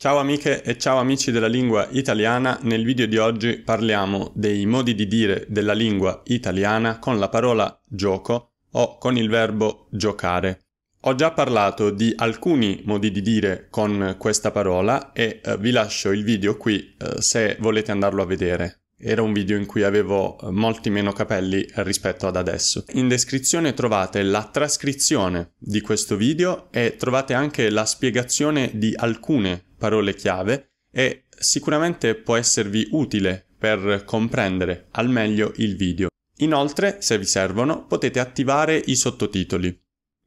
Ciao amiche e ciao amici della lingua italiana, nel video di oggi parliamo dei modi di dire della lingua italiana con la parola gioco o con il verbo giocare. Ho già parlato di alcuni modi di dire con questa parola e eh, vi lascio il video qui eh, se volete andarlo a vedere. Era un video in cui avevo eh, molti meno capelli rispetto ad adesso. In descrizione trovate la trascrizione di questo video e trovate anche la spiegazione di alcune parole chiave e sicuramente può esservi utile per comprendere al meglio il video. Inoltre, se vi servono, potete attivare i sottotitoli.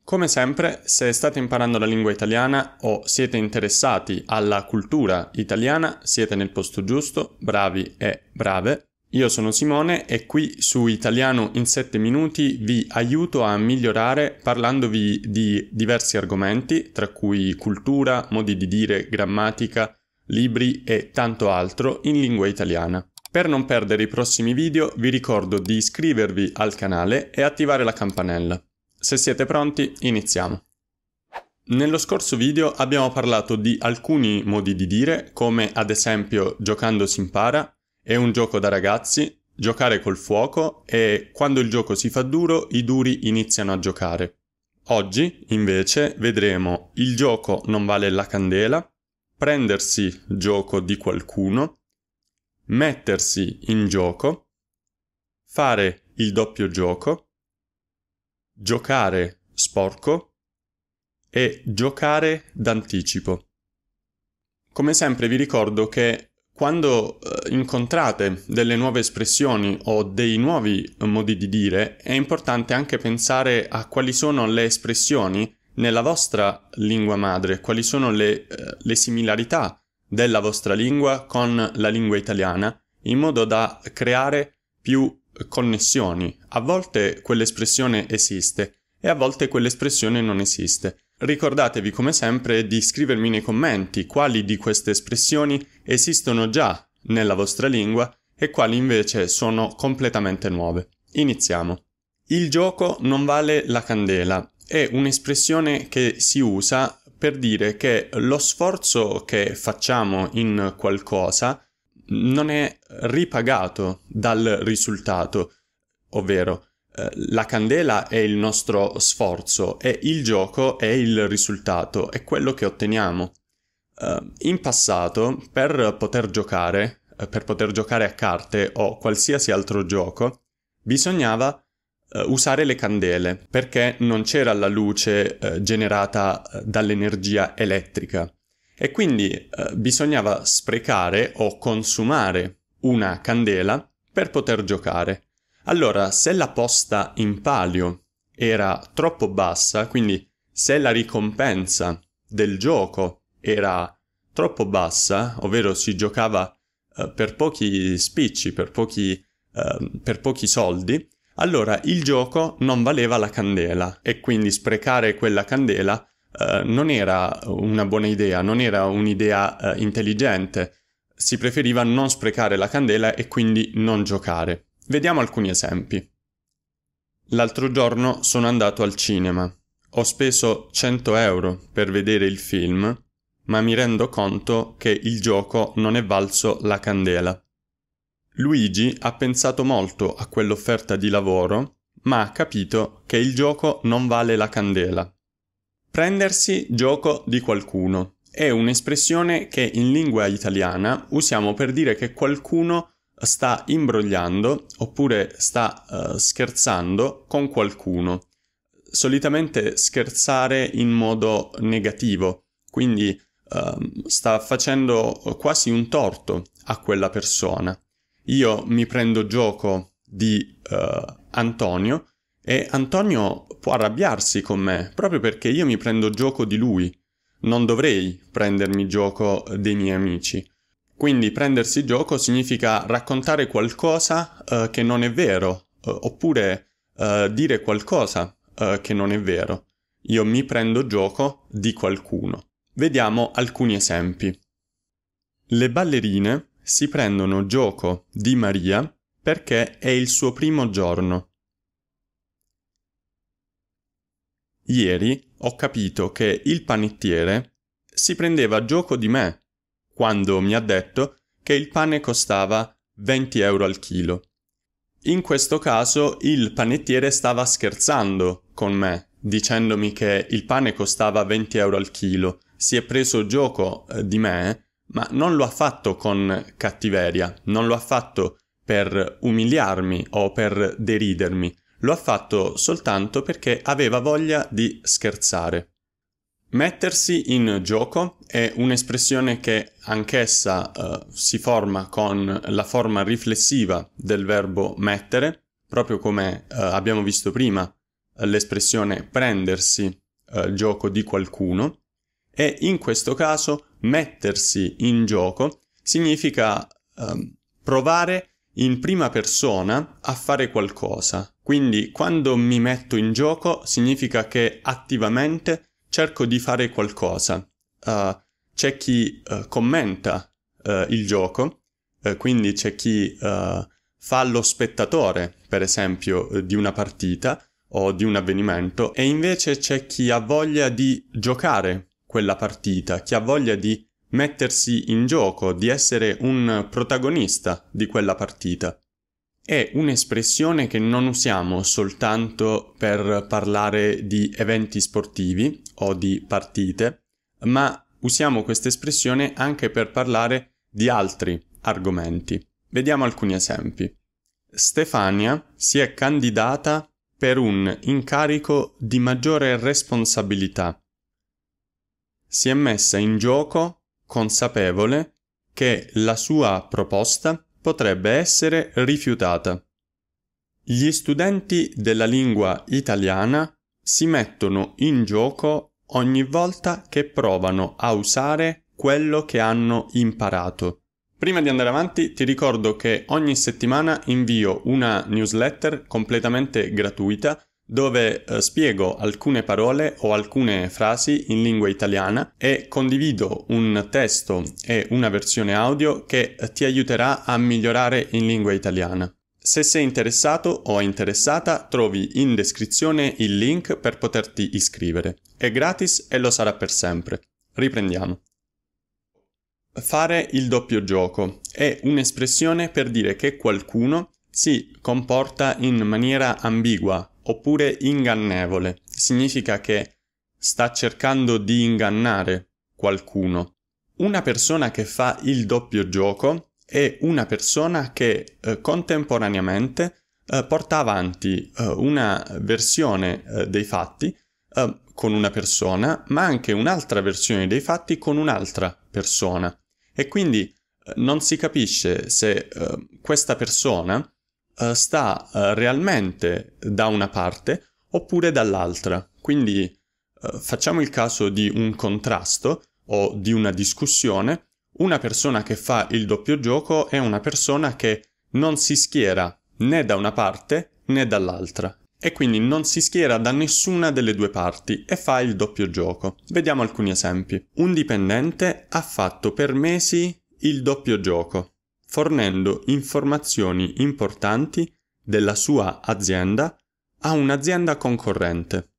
Come sempre, se state imparando la lingua italiana o siete interessati alla cultura italiana, siete nel posto giusto, bravi e brave. Io sono Simone e qui su Italiano in 7 minuti vi aiuto a migliorare parlandovi di diversi argomenti, tra cui cultura, modi di dire, grammatica, libri e tanto altro in lingua italiana. Per non perdere i prossimi video vi ricordo di iscrivervi al canale e attivare la campanella. Se siete pronti, iniziamo. Nello scorso video abbiamo parlato di alcuni modi di dire, come ad esempio giocando si impara, è un gioco da ragazzi, giocare col fuoco e quando il gioco si fa duro i duri iniziano a giocare. Oggi, invece, vedremo il gioco non vale la candela, prendersi gioco di qualcuno, mettersi in gioco, fare il doppio gioco, giocare sporco e giocare d'anticipo. Come sempre vi ricordo che quando eh, incontrate delle nuove espressioni o dei nuovi eh, modi di dire, è importante anche pensare a quali sono le espressioni nella vostra lingua madre, quali sono le, eh, le similarità della vostra lingua con la lingua italiana, in modo da creare più connessioni. A volte quell'espressione esiste e a volte quell'espressione non esiste. Ricordatevi come sempre di scrivermi nei commenti quali di queste espressioni esistono già nella vostra lingua e quali invece sono completamente nuove. Iniziamo. Il gioco non vale la candela è un'espressione che si usa per dire che lo sforzo che facciamo in qualcosa non è ripagato dal risultato, ovvero eh, la candela è il nostro sforzo e il gioco è il risultato, è quello che otteniamo. Uh, in passato, per poter giocare, eh, per poter giocare a carte o qualsiasi altro gioco, bisognava uh, usare le candele, perché non c'era la luce uh, generata dall'energia elettrica. E quindi bisognava sprecare o consumare una candela per poter giocare. Allora, se la posta in palio era troppo bassa, quindi se la ricompensa del gioco era troppo bassa, ovvero si giocava eh, per pochi spicci, per pochi, eh, per pochi soldi, allora il gioco non valeva la candela e quindi sprecare quella candela eh, non era una buona idea, non era un'idea eh, intelligente. Si preferiva non sprecare la candela e quindi non giocare. Vediamo alcuni esempi. L'altro giorno sono andato al cinema. Ho speso 100 euro per vedere il film ma mi rendo conto che il gioco non è valso la candela. Luigi ha pensato molto a quell'offerta di lavoro, ma ha capito che il gioco non vale la candela. Prendersi gioco di qualcuno è un'espressione che in lingua italiana usiamo per dire che qualcuno sta imbrogliando oppure sta uh, scherzando con qualcuno. Solitamente scherzare in modo negativo, quindi uh, sta facendo quasi un torto a quella persona. Io mi prendo gioco di uh, Antonio e Antonio può arrabbiarsi con me proprio perché io mi prendo gioco di lui. Non dovrei prendermi gioco dei miei amici. Quindi prendersi gioco significa raccontare qualcosa uh, che non è vero, uh, oppure uh, dire qualcosa che non è vero. Io mi prendo gioco di qualcuno. Vediamo alcuni esempi. Le ballerine si prendono gioco di Maria perché è il suo primo giorno. Ieri ho capito che il panettiere si prendeva gioco di me quando mi ha detto che il pane costava 20 euro al chilo. In questo caso il panettiere stava scherzando con me, dicendomi che il pane costava 20 euro al chilo, si è preso gioco eh, di me, ma non lo ha fatto con cattiveria, non lo ha fatto per umiliarmi o per deridermi, lo ha fatto soltanto perché aveva voglia di scherzare. Mettersi in gioco è un'espressione che anch'essa eh, si forma con la forma riflessiva del verbo mettere, proprio come eh, abbiamo visto prima l'espressione prendersi eh, gioco di qualcuno, e in questo caso mettersi in gioco significa ehm, provare in prima persona a fare qualcosa. Quindi quando mi metto in gioco significa che attivamente cerco di fare qualcosa. Uh, c'è chi uh, commenta uh, il gioco, quindi c'è chi fa lo spettatore, per esempio, di una partita o di un avvenimento, e invece c'è chi ha voglia di giocare quella partita, chi ha voglia di mettersi in gioco, di essere un protagonista di quella partita. È un'espressione che non usiamo soltanto per parlare di eventi sportivi o di partite, ma usiamo questa espressione anche per parlare di altri argomenti. Vediamo alcuni esempi. Stefania si è candidata per un incarico di maggiore responsabilità si è messa in gioco consapevole che la sua proposta potrebbe essere rifiutata. Gli studenti della lingua italiana si mettono in gioco ogni volta che provano a usare quello che hanno imparato. Prima di andare avanti ti ricordo che ogni settimana invio una newsletter completamente gratuita dove eh, spiego alcune parole o alcune frasi in lingua italiana e condivido un testo e una versione audio che eh, ti aiuterà a migliorare in lingua italiana. Se sei interessato o interessata, trovi in descrizione il link per poterti iscrivere. È gratis e lo sarà per sempre. Riprendiamo. Fare il doppio gioco è un'espressione per dire che qualcuno si comporta in maniera ambigua, oppure ingannevole significa che sta cercando di ingannare qualcuno. Una persona che fa il doppio gioco è una persona che eh, contemporaneamente eh, porta avanti eh, una versione eh, dei fatti eh, con una persona, ma anche un'altra versione dei fatti con un'altra persona. E quindi eh, non si capisce se questa persona eh, sta eh, realmente da una parte oppure dall'altra. Quindi eh, facciamo il caso di un contrasto o di una discussione, una persona che fa il doppio gioco è una persona che non si schiera né da una parte né dall'altra e quindi non si schiera da nessuna delle due parti e fa il doppio gioco. Vediamo alcuni esempi. Un dipendente ha fatto per mesi il doppio gioco fornendo informazioni importanti della sua azienda a un'azienda concorrente.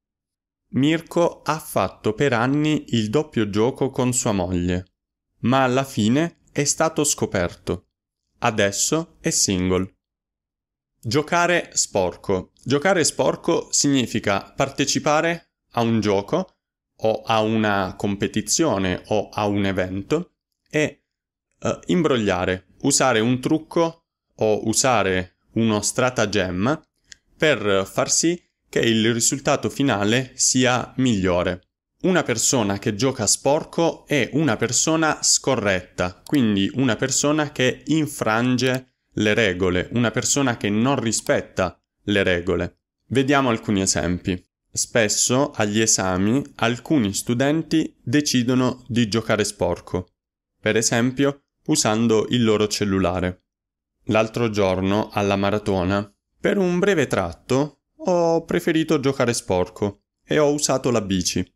Mirko ha fatto per anni il doppio gioco con sua moglie, ma alla fine è stato scoperto. Adesso è single. Giocare sporco. Giocare sporco significa partecipare a un gioco o a una competizione o a un evento e eh, imbrogliare, usare un trucco o usare uno stratagemma per far sì che il risultato finale sia migliore. Una persona che gioca sporco è una persona scorretta, quindi una persona che infrange le regole, una persona che non rispetta le regole. Vediamo alcuni esempi. Spesso agli esami alcuni studenti decidono di giocare sporco. Per esempio, usando il loro cellulare. L'altro giorno, alla maratona, per un breve tratto ho preferito giocare sporco e ho usato la bici.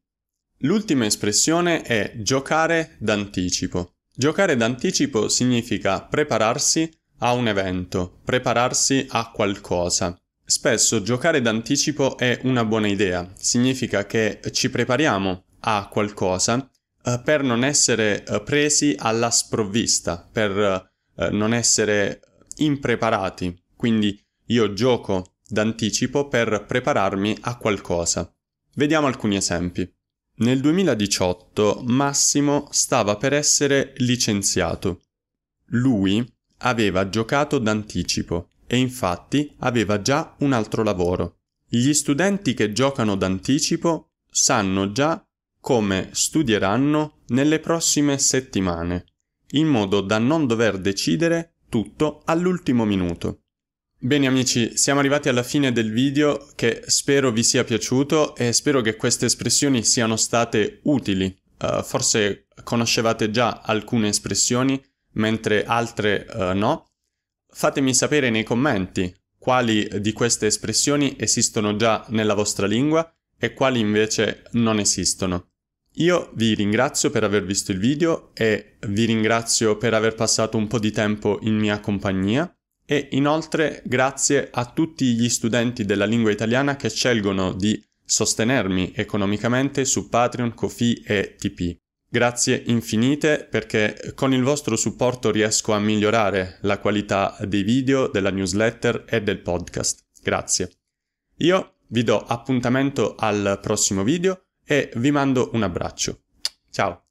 L'ultima espressione è giocare d'anticipo. Giocare d'anticipo significa prepararsi a un evento, prepararsi a qualcosa. Spesso giocare d'anticipo è una buona idea, significa che ci prepariamo a qualcosa eh, per non essere eh, presi alla sprovvista, per eh, non essere impreparati. Quindi io gioco d'anticipo per prepararmi a qualcosa. Vediamo alcuni esempi. Nel 2018 Massimo stava per essere licenziato. Lui aveva giocato d'anticipo e infatti aveva già un altro lavoro. Gli studenti che giocano d'anticipo sanno già come studieranno nelle prossime settimane, in modo da non dover decidere tutto all'ultimo minuto. Bene amici, siamo arrivati alla fine del video che spero vi sia piaciuto e spero che queste espressioni siano state utili. Uh, forse conoscevate già alcune espressioni, mentre altre uh, no. Fatemi sapere nei commenti quali di queste espressioni esistono già nella vostra lingua e quali invece non esistono. Io vi ringrazio per aver visto il video e vi ringrazio per aver passato un po' di tempo in mia compagnia e inoltre grazie a tutti gli studenti della lingua italiana che scelgono di sostenermi economicamente su Patreon, Kofi e TP. Grazie infinite perché con il vostro supporto riesco a migliorare la qualità dei video, della newsletter e del podcast. Grazie. Io vi do appuntamento al prossimo video e vi mando un abbraccio. Ciao!